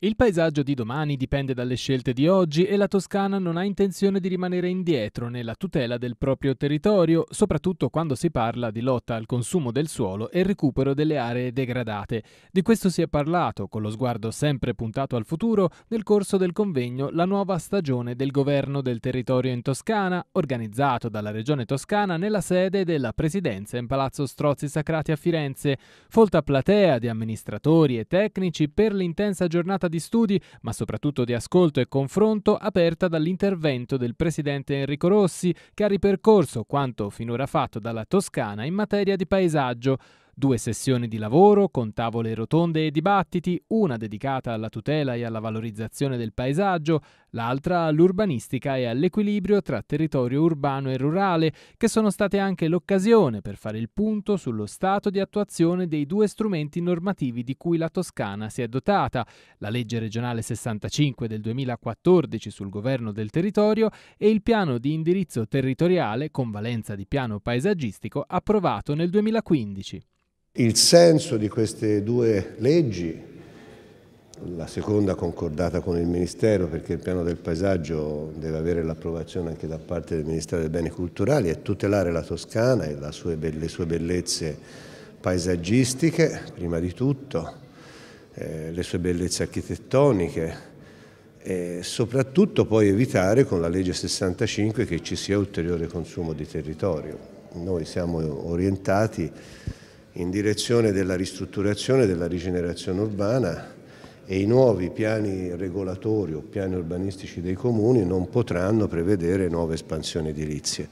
Il paesaggio di domani dipende dalle scelte di oggi e la Toscana non ha intenzione di rimanere indietro nella tutela del proprio territorio, soprattutto quando si parla di lotta al consumo del suolo e recupero delle aree degradate. Di questo si è parlato, con lo sguardo sempre puntato al futuro, nel corso del convegno La nuova stagione del governo del territorio in Toscana, organizzato dalla Regione Toscana nella sede della Presidenza in Palazzo Strozzi Sacrati a Firenze. Folta platea di amministratori e tecnici per l'intensa giornata giornata di studi, ma soprattutto di ascolto e confronto, aperta dall'intervento del presidente Enrico Rossi, che ha ripercorso quanto finora fatto dalla Toscana in materia di paesaggio. Due sessioni di lavoro con tavole rotonde e dibattiti, una dedicata alla tutela e alla valorizzazione del paesaggio, l'altra all'urbanistica e all'equilibrio tra territorio urbano e rurale, che sono state anche l'occasione per fare il punto sullo stato di attuazione dei due strumenti normativi di cui la Toscana si è dotata, la legge regionale 65 del 2014 sul governo del territorio e il piano di indirizzo territoriale con valenza di piano paesaggistico approvato nel 2015. Il senso di queste due leggi, la seconda concordata con il Ministero perché il piano del paesaggio deve avere l'approvazione anche da parte del Ministero dei Beni Culturali, è tutelare la Toscana e sue, le sue bellezze paesaggistiche, prima di tutto, eh, le sue bellezze architettoniche, e soprattutto poi evitare con la legge 65 che ci sia ulteriore consumo di territorio. Noi siamo orientati in direzione della ristrutturazione e della rigenerazione urbana e i nuovi piani regolatori o piani urbanistici dei comuni non potranno prevedere nuove espansioni edilizie.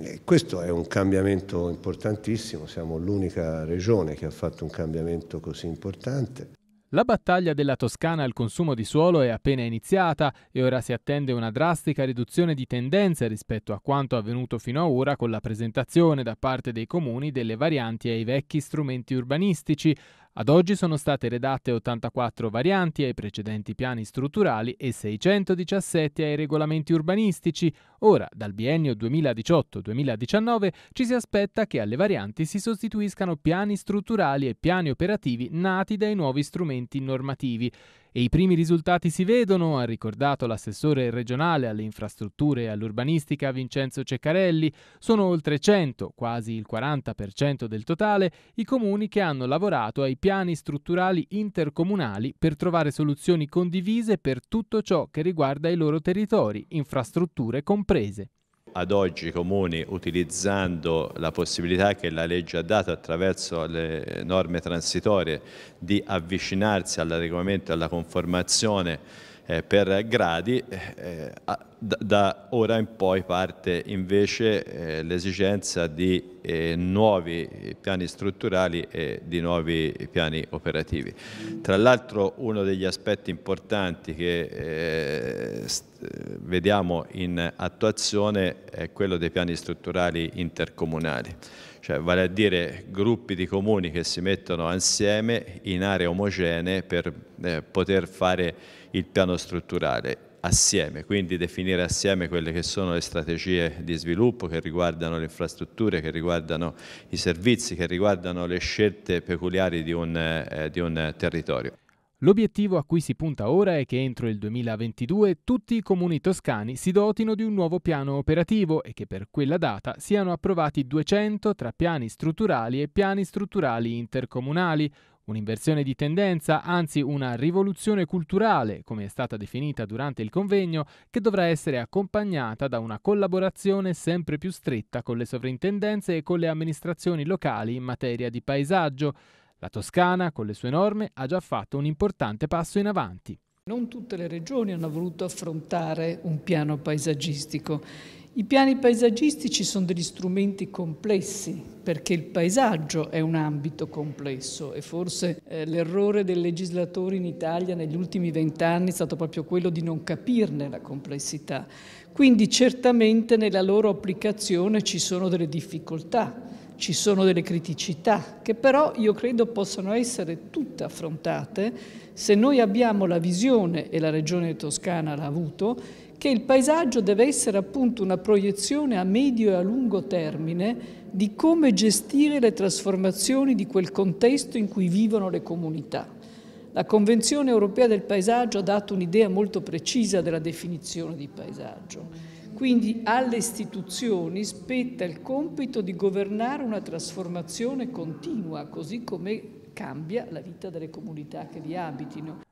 E questo è un cambiamento importantissimo, siamo l'unica regione che ha fatto un cambiamento così importante. La battaglia della Toscana al consumo di suolo è appena iniziata e ora si attende una drastica riduzione di tendenze rispetto a quanto avvenuto fino ad ora con la presentazione da parte dei comuni delle varianti ai vecchi strumenti urbanistici, ad oggi sono state redatte 84 varianti ai precedenti piani strutturali e 617 ai regolamenti urbanistici. Ora, dal biennio 2018-2019, ci si aspetta che alle varianti si sostituiscano piani strutturali e piani operativi nati dai nuovi strumenti normativi. E i primi risultati si vedono, ha ricordato l'assessore regionale alle infrastrutture e all'urbanistica Vincenzo Ceccarelli, sono oltre 100, quasi il 40% del totale, i comuni che hanno lavorato ai piani strutturali intercomunali per trovare soluzioni condivise per tutto ciò che riguarda i loro territori, infrastrutture comprese. Ad oggi i comuni, utilizzando la possibilità che la legge ha dato attraverso le norme transitorie di avvicinarsi all'adeguamento e alla conformazione eh, per gradi, eh, da, da, ora in poi parte invece eh, l'esigenza di eh, nuovi piani strutturali e di nuovi piani operativi. Tra l'altro uno degli aspetti importanti che eh, eh, vediamo in attuazione è quello dei piani strutturali intercomunali cioè vale a dire gruppi di comuni che si mettono insieme in aree omogenee per eh, poter fare il piano strutturale assieme, quindi definire assieme quelle che sono le strategie di sviluppo che riguardano le infrastrutture, che riguardano i servizi, che riguardano le scelte peculiari di un, eh, di un territorio. L'obiettivo a cui si punta ora è che entro il 2022 tutti i comuni toscani si dotino di un nuovo piano operativo e che per quella data siano approvati 200 tra piani strutturali e piani strutturali intercomunali, Un'inversione di tendenza, anzi una rivoluzione culturale, come è stata definita durante il convegno, che dovrà essere accompagnata da una collaborazione sempre più stretta con le sovrintendenze e con le amministrazioni locali in materia di paesaggio. La Toscana, con le sue norme, ha già fatto un importante passo in avanti. Non tutte le regioni hanno voluto affrontare un piano paesaggistico. I piani paesaggistici sono degli strumenti complessi perché il paesaggio è un ambito complesso e forse eh, l'errore del legislatore in Italia negli ultimi vent'anni è stato proprio quello di non capirne la complessità. Quindi certamente nella loro applicazione ci sono delle difficoltà ci sono delle criticità che però io credo possano essere tutte affrontate se noi abbiamo la visione, e la regione toscana l'ha avuto, che il paesaggio deve essere appunto una proiezione a medio e a lungo termine di come gestire le trasformazioni di quel contesto in cui vivono le comunità. La Convenzione europea del paesaggio ha dato un'idea molto precisa della definizione di paesaggio quindi alle istituzioni spetta il compito di governare una trasformazione continua, così come cambia la vita delle comunità che vi abitino.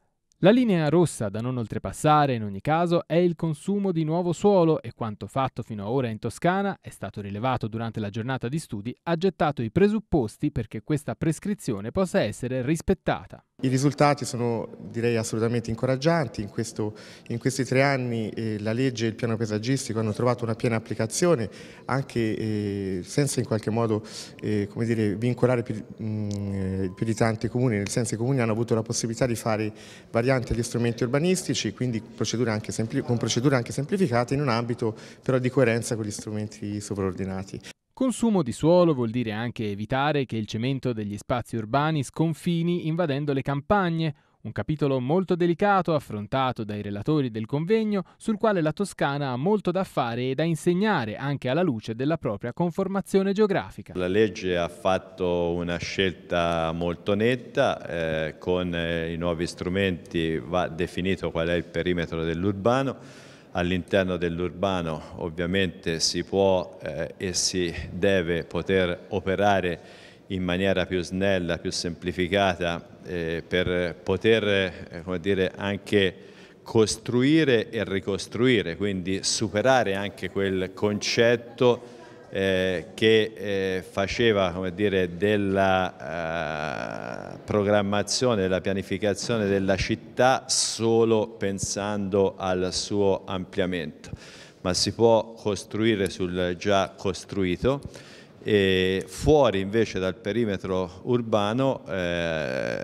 La linea rossa da non oltrepassare in ogni caso è il consumo di nuovo suolo e quanto fatto fino ad ora in Toscana, è stato rilevato durante la giornata di studi, ha gettato i presupposti perché questa prescrizione possa essere rispettata. I risultati sono direi assolutamente incoraggianti, in, questo, in questi tre anni eh, la legge e il piano paesaggistico hanno trovato una piena applicazione anche eh, senza in qualche modo eh, dire, vincolare più, mh, mm, eh, più, di tanti comuni, nel senso che i comuni hanno avuto la possibilità di fare variazioni mediante gli strumenti urbanistici, quindi procedure con procedure anche semplificate in un ambito però di coerenza con gli strumenti sovraordinati. Consumo di suolo vuol dire anche evitare che il cemento degli spazi urbani sconfini invadendo le campagne un capitolo molto delicato affrontato dai relatori del convegno sul quale la Toscana ha molto da fare e da insegnare anche alla luce della propria conformazione geografica. La legge ha fatto una scelta molto netta, eh, con eh, i nuovi strumenti va definito qual è il perimetro dell'urbano, all'interno dell'urbano ovviamente si può eh, e si deve poter operare in maniera più snella, più semplificata eh, per poter eh, come dire, anche costruire e ricostruire, quindi superare anche quel concetto eh, che eh, faceva dire, della eh, programmazione, della pianificazione della città solo pensando al suo ampliamento, ma si può costruire sul già costruito e fuori invece dal perimetro urbano eh,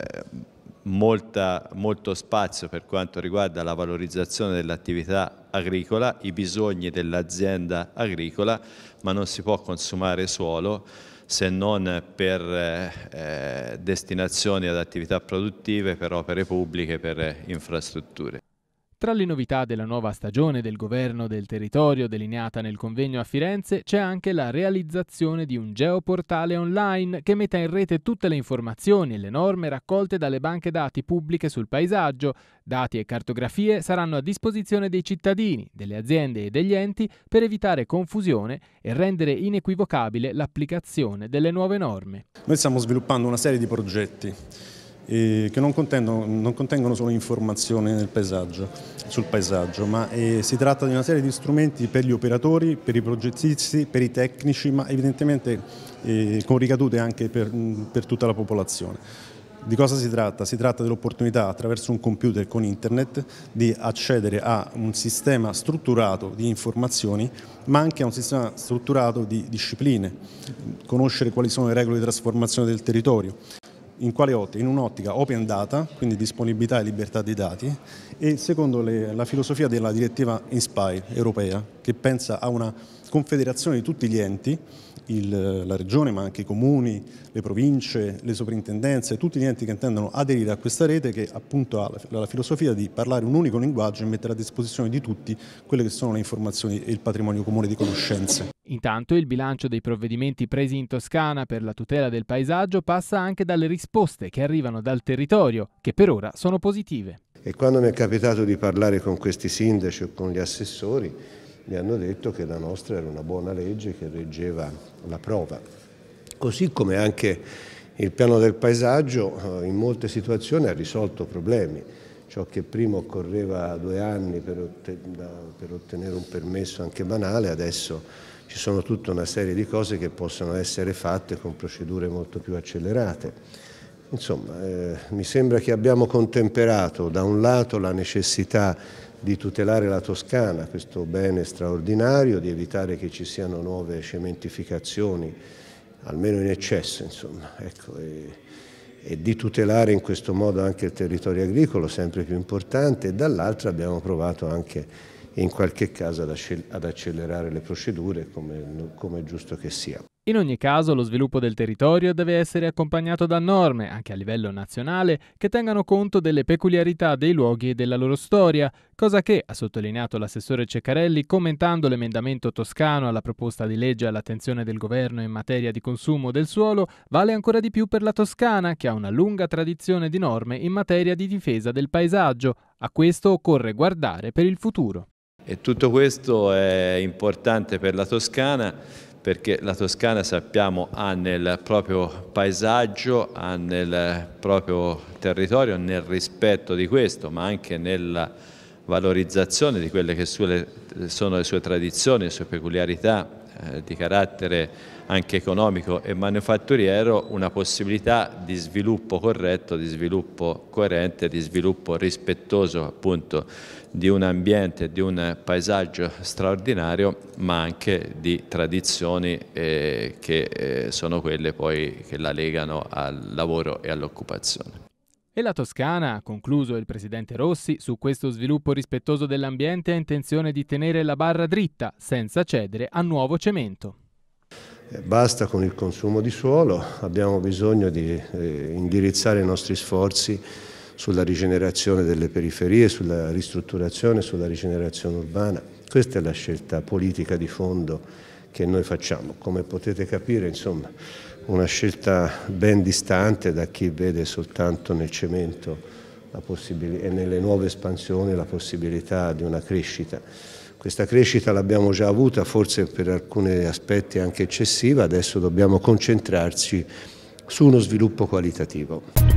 molta, molto spazio per quanto riguarda la valorizzazione dell'attività agricola, i bisogni dell'azienda agricola, ma non si può consumare suolo se non per eh, destinazioni ad attività produttive, per opere pubbliche, per infrastrutture. Tra le novità della nuova stagione del governo del territorio delineata nel convegno a Firenze c'è anche la realizzazione di un geoportale online che metta in rete tutte le informazioni e le norme raccolte dalle banche dati pubbliche sul paesaggio. Dati e cartografie saranno a disposizione dei cittadini, delle aziende e degli enti per evitare confusione e rendere inequivocabile l'applicazione delle nuove norme. Noi stiamo sviluppando una serie di progetti eh, che non contengono, non contengono, solo informazioni paesaggio, sul paesaggio, ma eh, si tratta di una serie di strumenti per gli operatori, per i progettisti, per i tecnici, ma evidentemente eh, con ricadute anche per, mm, per tutta la popolazione. Di cosa si tratta? Si tratta dell'opportunità attraverso un computer con internet di accedere a un sistema strutturato di informazioni ma anche a un sistema strutturato di discipline, conoscere quali sono le regole di trasformazione del territorio, in quale ottica? In un'ottica open data, quindi disponibilità e libertà dei dati, e secondo le, la filosofia della direttiva INSPIRE europea, che pensa a una confederazione di tutti gli enti il, la regione, ma anche i comuni, le province, le soprintendenze, tutti gli enti che intendono aderire a questa rete che appunto ha la, la filosofia di parlare un unico linguaggio e mettere a disposizione di tutti quelle che sono le informazioni e il patrimonio comune di conoscenze. Intanto il bilancio dei provvedimenti presi in Toscana per la tutela del paesaggio passa anche dalle risposte che arrivano dal territorio, che per ora sono positive. E quando mi è capitato di parlare con questi sindaci o con gli assessori, mi hanno detto che la nostra era una buona legge che reggeva la prova. Così come anche il piano del paesaggio eh, in molte situazioni ha risolto problemi. Ciò che prima occorreva due anni per ottenere un permesso anche banale, adesso ci sono tutta una serie di cose che possono essere fatte con procedure molto più accelerate. Insomma, eh, mi sembra che abbiamo contemperato da un lato la necessità di tutelare la Toscana, questo bene straordinario, di evitare che ci siano nuove cementificazioni, almeno in eccesso, insomma, ecco, e, e di tutelare in questo modo anche il territorio agricolo, sempre più importante, e dall'altra abbiamo provato anche in qualche caso ad accelerare le procedure, come, come è giusto che sia. In ogni caso lo sviluppo del territorio deve essere accompagnato da norme, anche a livello nazionale, che tengano conto delle peculiarità dei luoghi e della loro storia, cosa che, ha sottolineato l'assessore Ceccarelli commentando l'emendamento toscano alla proposta di legge all'attenzione del governo in materia di consumo del suolo, vale ancora di più per la Toscana, che ha una lunga tradizione di norme in materia di difesa del paesaggio. A questo occorre guardare per il futuro. E tutto questo è importante per la Toscana perché la Toscana sappiamo ha nel proprio paesaggio, ha nel proprio territorio, nel rispetto di questo, ma anche nella valorizzazione di quelle che sono le sue tradizioni, le sue peculiarità, eh, di carattere anche economico e manufatturiero una possibilità di sviluppo corretto, di sviluppo coerente, di sviluppo rispettoso appunto di un ambiente, di un paesaggio straordinario ma anche di tradizioni eh, che eh, sono quelle poi che la legano al lavoro e all'occupazione. E la Toscana, ha concluso il presidente Rossi, su questo sviluppo rispettoso dell'ambiente ha intenzione di tenere la barra dritta, senza cedere a nuovo cemento. Eh, basta con il consumo di suolo, abbiamo bisogno di eh, indirizzare i nostri sforzi sulla rigenerazione delle periferie, sulla ristrutturazione, sulla rigenerazione urbana. Questa è la scelta politica di fondo che noi facciamo. Come potete capire, insomma, una scelta ben distante da chi vede soltanto nel cemento e nelle nuove espansioni la possibilità di una crescita. Questa crescita l'abbiamo già avuta, forse per alcuni aspetti anche eccessiva, adesso dobbiamo concentrarci su uno sviluppo qualitativo.